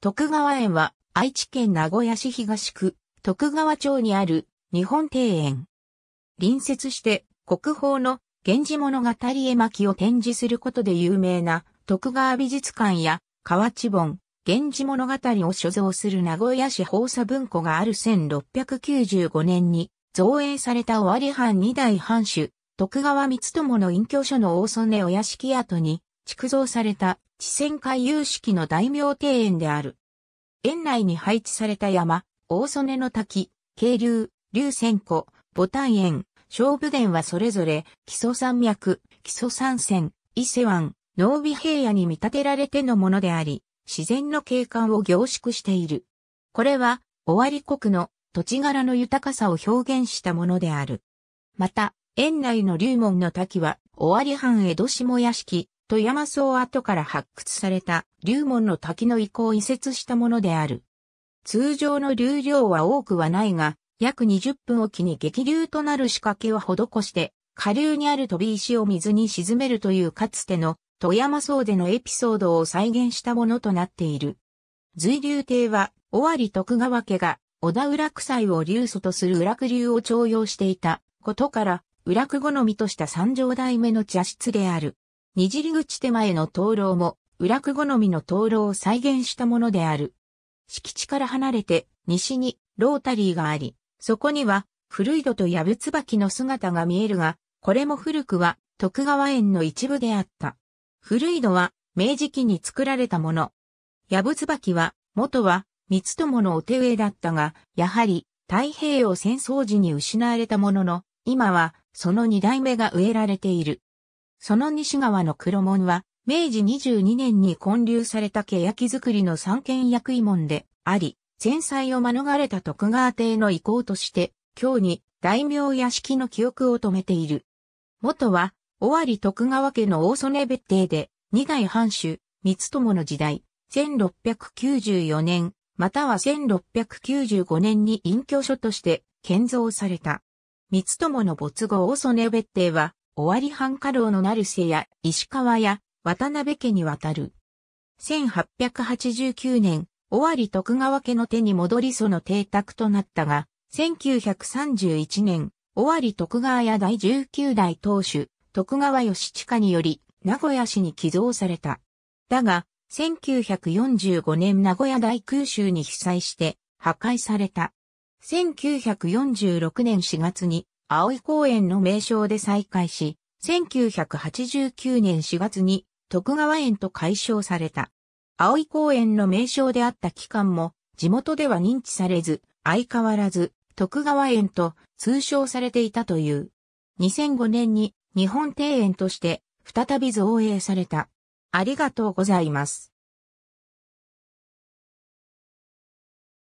徳川園は愛知県名古屋市東区徳川町にある日本庭園。隣接して国宝の源氏物語絵巻を展示することで有名な徳川美術館や河内本、源氏物語を所蔵する名古屋市放佐文庫がある1695年に造営された尾張藩二代藩主、徳川光友の隠居所の大曽根お屋敷跡に築造された地仙海有式の大名庭園である。園内に配置された山、大曽根の滝、渓流、流仙湖、牡丹園、小武殿はそれぞれ、基礎山脈、基礎山線、伊勢湾、濃尾平野に見立てられてのものであり、自然の景観を凝縮している。これは、尾張国の土地柄の豊かさを表現したものである。また、園内の龍門の滝は、尾張藩江戸下屋敷、富山荘跡から発掘された龍門の滝の遺構を移設したものである。通常の流量は多くはないが、約20分おきに激流となる仕掛けを施して、下流にある飛び石を水に沈めるというかつての富山荘でのエピソードを再現したものとなっている。随流亭は、尾張徳川家が小田浦区祭を流祖とする浦久流を徴用していたことから、浦久好みとした三条代目の茶室である。にじり口手前の灯籠も、裏区好みの灯籠を再現したものである。敷地から離れて、西にロータリーがあり、そこには、古井戸と矢部椿の姿が見えるが、これも古くは、徳川園の一部であった。古井戸は、明治期に作られたもの。矢部椿は、元は、三つ友のお手植えだったが、やはり、太平洋戦争時に失われたものの、今は、その二代目が植えられている。その西側の黒門は、明治22年に建立された欅作りの三軒薬員門であり、戦災を免れた徳川邸の意向として、今日に大名屋敷の記憶を止めている。元は、尾張徳川家の大曽根別邸で、二代藩主、三友の時代、1694年、または1695年に隠居所として建造された。三友の没後大曽根別邸は、尾張藩家老の成瀬や石川や渡辺家に渡る。1889年、尾張徳川家の手に戻りその邸宅となったが、1931年、尾張徳川屋第19代当主、徳川義親により、名古屋市に寄贈された。だが、1945年名古屋大空襲に被災して、破壊された。1946年4月に、葵公園の名称で再開し、1989年4月に徳川園と解消された。葵公園の名称であった期間も地元では認知されず、相変わらず徳川園と通称されていたという。2005年に日本庭園として再び造営された。ありがとうございます。